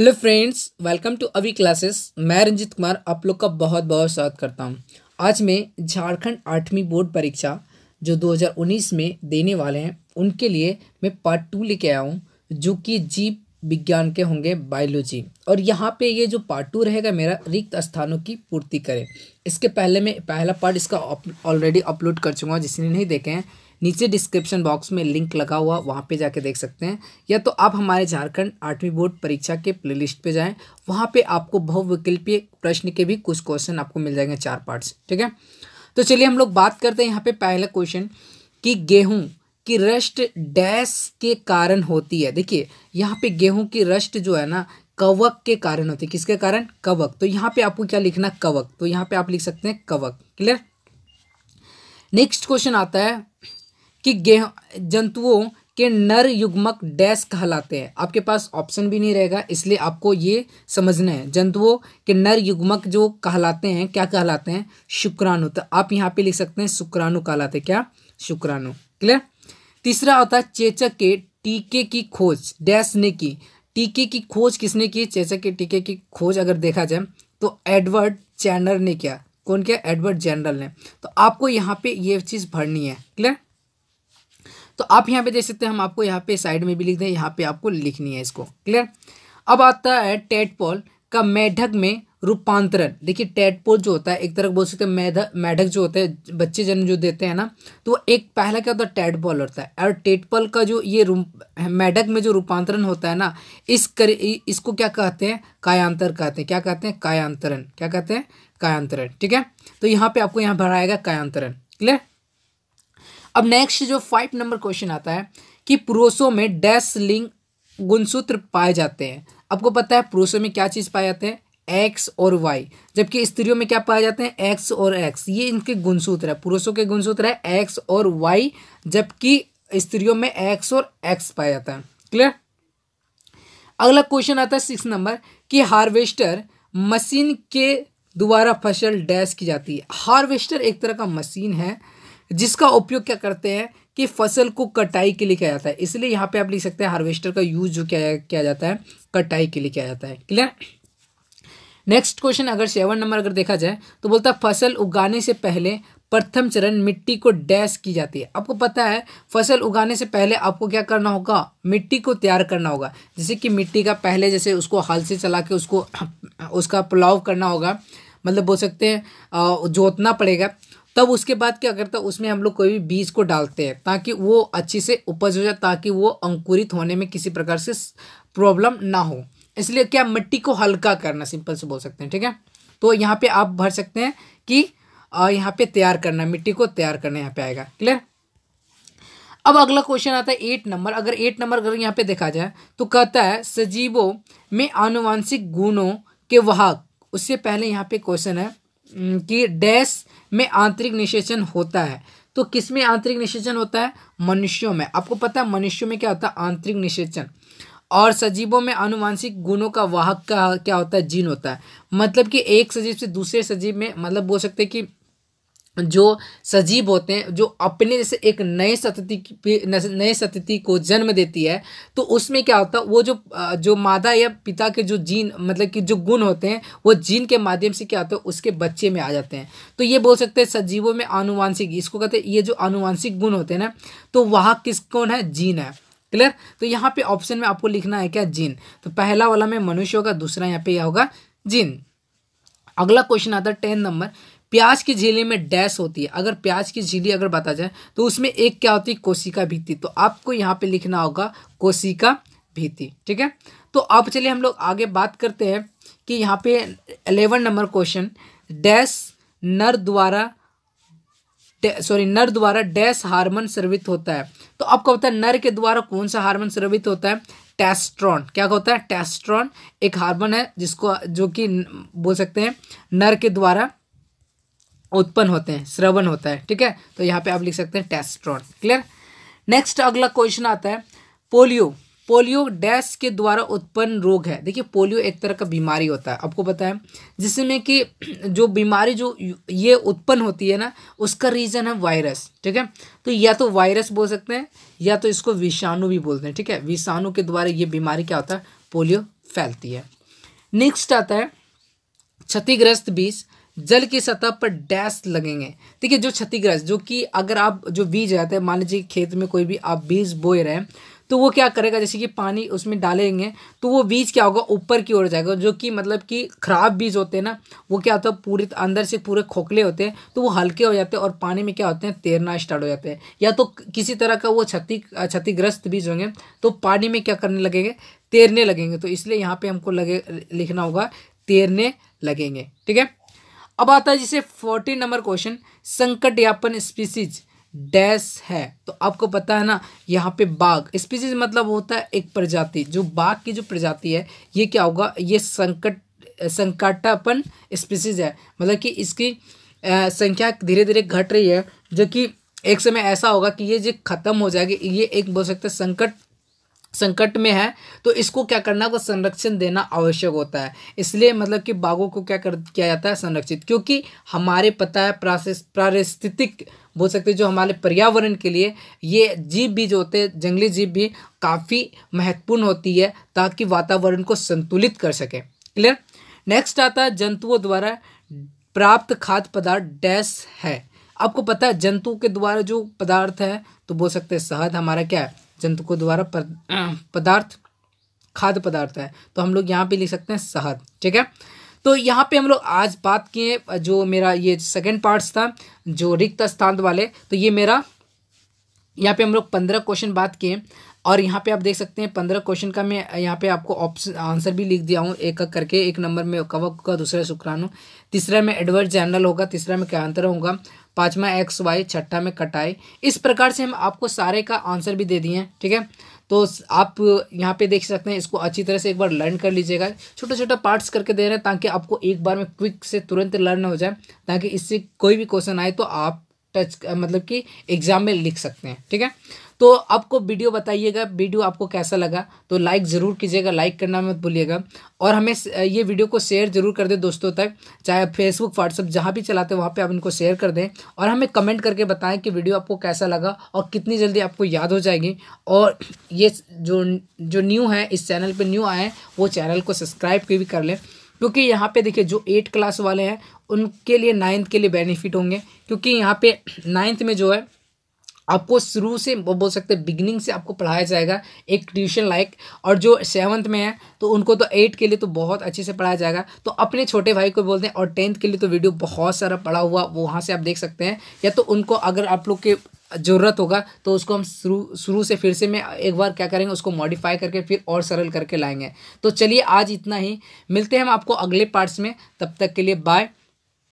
Hello friends welcome to Avi classes मैं रंजित कुमार आप लोग का बहुत बहुत स्वागत करता हूं आज मैं झारखंड आठवीं बोर्ड परीक्षा जो 2019 में देने वाले हैं उनके लिए मैं पार्ट टू लेके आया हूं जो कि जीव विज्ञान के होंगे बायोलॉजी और यहाँ पे ये जो पार्ट टू रहेगा मेरा रिक्त स्थानों की पूर्ति करें इसके पहले मैं पहला पार्ट इसका ऑलरेडी अप, अपलोड कर चुका हूँ जिसने नहीं देखे हैं नीचे डिस्क्रिप्शन बॉक्स में लिंक लगा हुआ वहाँ पे जाके देख सकते हैं या तो आप हमारे झारखंड आठवीं बोर्ड परीक्षा के प्लेलिस्ट पे जाएं वहाँ पे आपको बहुविकल्पीय प्रश्न के भी कुछ क्वेश्चन आपको मिल जाएंगे चार पार्ट्स ठीक है तो चलिए हम लोग बात करते हैं यहाँ पे पहला क्वेश्चन कि गेहूँ की रष्ट डैश के कारण होती है देखिए यहाँ पे गेहूँ की रष्ट जो है ना कवक के कारण होती है किसके कारण कवक तो यहाँ पे आपको क्या लिखना कवक तो यहाँ पे आप लिख सकते हैं कवक क्लियर नेक्स्ट क्वेश्चन आता है कि गेह जंतुओं के नर युग्मक डैश कहलाते हैं आपके पास ऑप्शन भी नहीं रहेगा इसलिए आपको ये समझना है जंतुओं के नर युग्मक जो कहलाते हैं क्या कहलाते हैं शुक्राणु तो आप यहाँ पे लिख सकते हैं शुक्राणु कहलाते हैं क्या शुक्राणु क्लियर तीसरा होता है चेचक के टीके की खोज डैश ने की टीके की खोज किसने की चेचक के टीके की खोज अगर देखा जाए तो एडवर्ड चैनर ने किया कौन क्या एडवर्ड जनरल ने तो आपको यहाँ पे ये चीज़ भरनी है क्लियर तो आप यहाँ पे देख सकते हैं हम आपको यहाँ पे साइड में भी लिख दें यहाँ पे आपको लिखनी है इसको क्लियर अब आता है टेटपोल का मेढक में रूपांतरण देखिए टेटपोल जो होता है एक तरह बोल सकते हैं मैध मेढक जो होता है बच्चे जन्म जो देते हैं ना तो एक पहला क्या होता है टेटपोल होता है और टेटपोल का जो ये मेढक में जो रूपांतरण होता है ना इस कर इसको क्या कहते हैं कायांतर कहते हैं क्या कहते हैं कायांतरण क्या कहते हैं कायांतरण ठीक है तो यहाँ पे आपको यहाँ भराएगा कायांतरण क्लियर अब नेक्स्ट जो फाइव नंबर क्वेश्चन आता है कि पुरुषों में डैश लिंग गुणसूत्र पाए जाते हैं आपको पता है पुरुषों में क्या चीज़ पाए जाते हैं एक्स और वाई जबकि स्त्रियों में क्या पाए जाते हैं एक्स और एक्स ये इनके गुणसूत्र है पुरुषों के गुणसूत्र है एक्स और वाई जबकि स्त्रियों में एक्स और एक्स पाया जाता है क्लियर अगला क्वेश्चन आता है सिक्स नंबर कि हार्वेस्टर मशीन के द्वारा फसल डैश की जाती है हार्वेस्टर एक तरह का मशीन है जिसका उपयोग क्या करते हैं कि फसल को कटाई के लिए किया जाता है इसलिए यहाँ पे आप लिख सकते हैं हार्वेस्टर का यूज जो किया किया जाता है कटाई के लिए किया जाता है क्लियर नेक्स्ट क्वेश्चन अगर सेवन नंबर अगर देखा जाए तो बोलता है फसल उगाने से पहले प्रथम चरण मिट्टी को डैश की जाती है आपको पता है फसल उगाने से पहले आपको क्या करना होगा मिट्टी को तैयार करना होगा जैसे कि मिट्टी का पहले जैसे उसको हल से चला के उसको उसका पुलाव करना होगा मतलब बोल सकते हैं जोतना पड़ेगा तब उसके बाद क्या करता है उसमें हम लोग कोई भी बीज को डालते हैं ताकि वो अच्छी से उपज हो जाए ताकि वो अंकुरित होने में किसी प्रकार से प्रॉब्लम ना हो इसलिए क्या मिट्टी को हल्का करना सिंपल से बोल सकते हैं ठीक है तो यहाँ पे आप भर सकते हैं कि यहाँ पे तैयार करना मिट्टी को तैयार करना यहाँ पे आएगा क्लियर अब अगला क्वेश्चन आता है एट नंबर अगर एट नंबर अगर यहाँ पे देखा जाए तो कहता है सजीवों में आनुवांशिक गुणों के वाहक उससे पहले यहाँ पे क्वेश्चन है कि डैश में आंतरिक निषेचन होता है तो किस में आंतरिक निषेचन होता है मनुष्यों में आपको पता है मनुष्यों में क्या होता है आंतरिक निषेचन और सजीवों में अनुवांशिक गुणों का वाहक का क्या होता है जीन होता है मतलब कि एक सजीव से दूसरे सजीव में मतलब बोल सकते हैं कि जो सजीव होते हैं जो अपने जैसे एक नए सतति नए सतति को जन्म देती है तो उसमें क्या होता है वो जो जो मादा या पिता के जो जीन मतलब कि जो गुण होते हैं वो जीन के माध्यम से क्या होता है उसके बच्चे में आ जाते हैं तो ये बोल सकते हैं सजीवों में आनुवांशिक इसको कहते हैं ये जो आनुवांशिक गुण होते हैं ना तो वहाँ किस कौन है जीन है क्लियर तो यहाँ पे ऑप्शन में आपको लिखना है क्या जीन तो पहला वाला में मनुष्य होगा दूसरा यहाँ पे यह होगा जीन अगला क्वेश्चन आता है टेन नंबर प्याज की झिल्ली में डैश होती है अगर प्याज की झिल्ली अगर बता जाए तो उसमें एक क्या होती है कोशिका भीति तो आपको यहाँ पे लिखना होगा कोशिका भीति ठीक है तो अब चलिए हम लोग आगे बात करते हैं कि यहाँ पे एलेवन नंबर क्वेश्चन डैश नर द्वारा सॉरी नर द्वारा डैश हार्मोन स्रवित होता है तो आपको पता है नर के द्वारा कौन सा हार्मोन स्रवित होता है टेस्ट्रॉन क्या होता है टेस्ट्रॉन एक हार्मोन है जिसको जो कि बोल सकते हैं नर के द्वारा उत्पन्न होते हैं श्रवण होता है ठीक है तो यहाँ पे आप लिख सकते हैं टेस्ट्रॉन क्लियर नेक्स्ट अगला क्वेश्चन आता है पोलियो पोलियो डैश के द्वारा उत्पन्न रोग है देखिए पोलियो एक तरह का बीमारी होता है आपको पता है जिसमें कि जो बीमारी जो ये उत्पन्न होती है ना उसका रीज़न है वायरस ठीक है तो या तो वायरस बोल सकते हैं या तो इसको विषाणु भी बोलते हैं ठीक है विषाणु के द्वारा ये बीमारी क्या होता है पोलियो फैलती है नेक्स्ट आता है क्षतिग्रस्त बीज जल की सतह पर डैश लगेंगे ठीक है जो क्षतिग्रस्त जो कि अगर आप जो बीज रहते हैं मान लीजिए खेत में कोई भी आप बीज बोए रहे हैं तो वो क्या करेगा जैसे कि पानी उसमें डालेंगे तो वो बीज क्या होगा ऊपर की ओर जाएगा जो कि मतलब कि खराब बीज होते हैं ना वो क्या होता है पूरे अंदर से पूरे खोखले होते हैं तो वो हल्के हो जाते हैं और पानी में क्या होते हैं तैरना स्टार्ट हो जाते हैं या तो किसी तरह का वो क्षति क्षतिग्रस्त बीज होंगे तो पानी में क्या करने लगेंगे तैरने लगेंगे तो इसलिए यहाँ पर हमको लगे लिखना होगा तैरने लगेंगे ठीक है अब आता है जिसे फोर्टीन नंबर क्वेश्चन संकट यापन स्पीसीज डैश है तो आपको पता है ना यहाँ पे बाघ स्पीसीज मतलब होता है एक प्रजाति जो बाघ की जो प्रजाति है ये क्या होगा ये संकट संकटापन स्पीसीज है मतलब कि इसकी संख्या धीरे धीरे घट रही है जो कि एक समय ऐसा होगा कि ये जो खत्म हो जाएगी ये एक बोल सकते हैं संकट संकट में है तो इसको क्या करना होगा संरक्षण देना आवश्यक होता है इसलिए मतलब कि बाघों को क्या कर किया जाता है संरक्षित क्योंकि हमारे पता है पारिस्थितिक बोल सकते जो हमारे पर्यावरण के लिए ये जीव भी जो होते हैं जंगली जीव भी काफ़ी महत्वपूर्ण होती है ताकि वातावरण को संतुलित कर सके क्लियर नेक्स्ट आता है जंतुओं द्वारा प्राप्त खाद्य पदार्थ डैश है आपको पता है जंतुओं के द्वारा जो पदार्थ है तो बोल सकते हैं शहद हमारा क्या है जंतुकों द्वारा हाँ। पदार्थ खाद्य पदार्थ है तो हम लोग यहाँ पे लिख सकते हैं शहद ठीक है तो यहाँ पे हम लोग आज बात किए जो मेरा ये सेकेंड पार्ट्स था जो रिक्त स्थान वाले तो ये मेरा यहाँ पे हम लोग पंद्रह क्वेश्चन बात किए और यहाँ पे आप देख सकते हैं पंद्रह क्वेश्चन का मैं यहाँ पे आपको ऑप्शन आंसर भी लिख दिया हूँ एक एक करके एक नंबर में कवक होगा दूसरा शुक्राणु तीसरा में एडवर्ड जनरल होगा तीसरा में क्या अंतर होगा पाँचवा एक्स वाई छठा में कटाई इस प्रकार से हम आपको सारे का आंसर भी दे दिए हैं ठीक है तो आप यहाँ पे देख सकते हैं इसको अच्छी तरह से एक बार लर्न कर लीजिएगा छोटा छोटा पार्ट्स करके दे रहे हैं ताकि आपको एक बार में क्विक से तुरंत लर्न हो जाए ताकि इससे कोई भी क्वेश्चन आए तो आप टच मतलब कि एग्ज़ाम में लिख सकते हैं ठीक है तो आपको वीडियो बताइएगा वीडियो आपको कैसा लगा तो लाइक ज़रूर कीजिएगा लाइक करना मत भूलिएगा और हमें ये वीडियो को शेयर ज़रूर कर दें दोस्तों तक चाहे फेसबुक व्हाट्सअप जहाँ भी चलाते हैं वहाँ पे आप इनको शेयर कर दें और हमें कमेंट करके बताएं कि वीडियो आपको कैसा लगा और कितनी जल्दी आपको याद हो जाएगी और ये जो जो न्यू है इस चैनल पर न्यू आए हैं वो चैनल को सब्सक्राइब भी कर लें क्योंकि यहाँ पे देखिए जो एट क्लास वाले हैं उनके लिए नाइन्थ के लिए बेनिफिट होंगे क्योंकि यहाँ पे नाइन्थ में जो है आपको शुरू से बोल सकते हैं बिगनिंग से आपको पढ़ाया जाएगा एक ट्यूशन लाइक और जो सेवन्थ में है तो उनको तो एट के लिए तो बहुत अच्छे से पढ़ाया जाएगा तो अपने छोटे भाई को बोलते हैं और टेंथ के लिए तो वीडियो बहुत सारा पढ़ा हुआ वहाँ से आप देख सकते हैं या तो उनको अगर आप लोग के ज़रूरत होगा तो उसको हम शुरू शुरू से फिर से मैं एक बार क्या करेंगे उसको मॉडिफाई करके फिर और सरल करके लाएंगे तो चलिए आज इतना ही मिलते हैं हम आपको अगले पार्ट्स में तब तक के लिए बाय